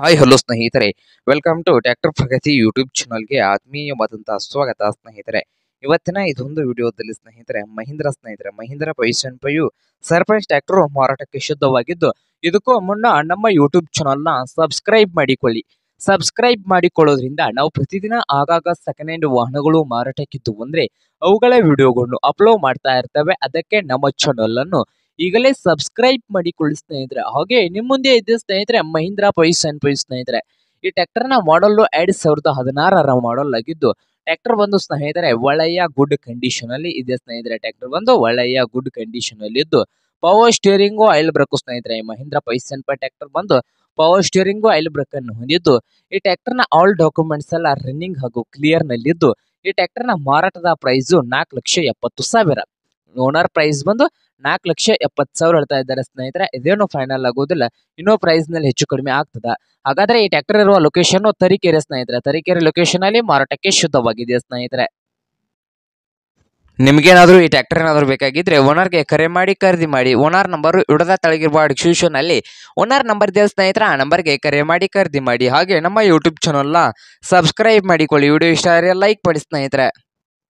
hi hello ಸ್ನೇಹಿತರೆ welcome to tractor Pragati YouTube ಚಾನಲ್ಗೆ ಆತ್ಮೀಯವಾದಂತಹ ಸ್ವಾಗತ ಸ್ನೇಹಿತರೆ ಇವತ್ತಿನ ಇದೊಂದು ವಿಡಿಯೋದಲ್ಲಿ ಸ್ನೇಹಿತರೆ ಮಹೀಂದ್ರ ಸ್ನೇಹಿತರೆ ಮಹೀಂದ್ರ ಪೈಸನ್ ಪೈಯು ಸರ್ಪಂಚ್ ಟ್ಯಾಕ್ಟರ್ ಮಾರಾಟಕ್ಕೆ ಶುದ್ಧವಾಗಿದ್ದು ಇದಕ್ಕೂ ಮುನ್ನ ನಮ್ಮ ಯೂಟ್ಯೂಬ್ ಚಾನಲ್ನ ಸಬ್ಸ್ಕ್ರೈಬ್ ಮಾಡಿಕೊಳ್ಳಿ ಸಬ್ಸ್ಕ್ರೈಬ್ ಮಾಡಿಕೊಳ್ಳೋದ್ರಿಂದ ನಾವು ಪ್ರತಿದಿನ ಆಗಾಗ ಸೆಕೆಂಡ್ ಹ್ಯಾಂಡ್ ವಾಹನಗಳು ಮಾರಾಟಕ್ಕಿದ್ದು ಅಂದರೆ ಅವುಗಳ ವಿಡಿಯೋಗಳನ್ನು ಅಪ್ಲೋಡ್ ಮಾಡ್ತಾ ಇರ್ತವೆ ಅದಕ್ಕೆ ನಮ್ಮ ಚಾನಲನ್ನು ಈಗಲೇ ಸಬ್ಸ್ಕ್ರೈಬ್ ಮಾಡಿಕೊಳ್ಳಿ ಸ್ನೇಹಿತರೆ ಹಾಗೆ ನಿಮ್ಮ ಮುಂದೆ ಇದೆ ಸ್ನೇಹಿತರೆ ಮಹೀಂದ್ರ ಪೈಸ್ ಅಂಡ್ ಪೈಸ್ ಸ್ನೇಹಿತರೆ ಈ ಟ್ರ್ಯಾಕ್ಟರ್ನ ಮಾಡಲ್ ಎರಡ್ ಸಾವಿರದ ಹದಿನಾರರ ಮಾಡಲ್ ಆಗಿದ್ದು ಟ್ರ್ಯಾಕ್ಟರ್ ಬಂದು ಸ್ನೇಹಿತರೆ ಒಳ್ಳೆಯ ಗುಡ್ ಕಂಡೀಷನ್ ಅಲ್ಲಿ ಇದೆ ಸ್ನೇಹಿತರೆ ಟ್ಯಾಕ್ಟರ್ ಬಂದು ಒಳ್ಳೆಯ ಗುಡ್ ಕಂಡೀಷನ್ ಅಲ್ಲಿ ಇದ್ದು ಪವರ್ ಸ್ಟೀರಿಂಗ್ ಆಯಿಲ್ ಬ್ರೇಕು ಸ್ನೇಹಿತರೆ ಮಹೀಂದ್ರ ಪೈಸನ್ ಪೈ ಟ್ಯಾಕ್ಟರ್ ಬಂದು ಪವರ್ ಸ್ಟೇರಿಂಗು ಆಯಿಲ್ ಬ್ರೇಕ್ ಅನ್ನು ಹೊಂದಿದ್ದು ಈ ಟ್ರ್ಯಾಕ್ಟರ್ ನ ಆಲ್ ಡಾಕ್ಯುಮೆಂಟ್ಸ್ ಎಲ್ಲ ರನ್ನಿಂಗ್ ಹಾಗೂ ಕ್ಲಿಯರ್ ಇದ್ದು ಈ ಟ್ರ್ಯಾಕ್ಟರ್ ನ ಮಾರಾಟದ ಪ್ರೈಸ್ ನಾಲ್ಕು ಲಕ್ಷ ಎಪ್ಪತ್ತು ಸಾವಿರ ಓನರ್ ಪ್ರೈಸ್ ಬಂದು ನಾಲ್ಕು ಲಕ್ಷ ಎಪ್ಪತ್ತು ಸಾವಿರ ಹೇಳ್ತಾ ಇದ್ದಾರೆ ಸ್ನೇಹಿತರೆ ಇದೇನು ಫೈನಲ್ ಆಗೋದಿಲ್ಲ ಇನ್ನೂ ಪ್ರೈಸ್ ನಲ್ಲಿ ಹೆಚ್ಚು ಕಡಿಮೆ ಆಗ್ತದೆ ಹಾಗಾದ್ರೆ ಈ ಟ್ರ್ಯಾಕ್ಟರ್ ಇರುವ ಲೊಕೇಶನ್ ತರೀಕೆರೆ ಸ್ನೇಹಿತರೆ ತರೀಕೆರೆ ಲೊಕೇಶನ್ ಅಲ್ಲಿ ಮಾರಾಟಕ್ಕೆ ಶುದ್ಧವಾಗಿದೆ ಸ್ನೇಹಿತರೆ ನಿಮಗೇನಾದರೂ ಈ ಟ್ಯಾಕ್ಟರ್ ಏನಾದರೂ ಓನರ್ ಓನರ್ಗೆ ಕರೆ ಮಾಡಿ ಖರೀದಿ ಮಾಡಿ ಓನರ್ ನಂಬರು ಇಡದ ತಳಗಿರುವ ಅಲ್ಲಿ ಓನರ್ ನಂಬರ್ ಇದೆ ಸ್ನೇಹಿತರೆ ಆ ನಂಬರ್ಗೆ ಕರೆ ಮಾಡಿ ಖರೀದಿ ಮಾಡಿ ಹಾಗೆ ನಮ್ಮ ಯೂಟ್ಯೂಬ್ ಚಾನಲ್ನ ಸಬ್ಸ್ಕ್ರೈಬ್ ಮಾಡಿಕೊಳ್ಳಿ ವಿಡಿಯೋ ಇಷ್ಟ ಆದರೆ ಲೈಕ್ ಮಾಡಿ ಸ್ನೇಹಿತರೆ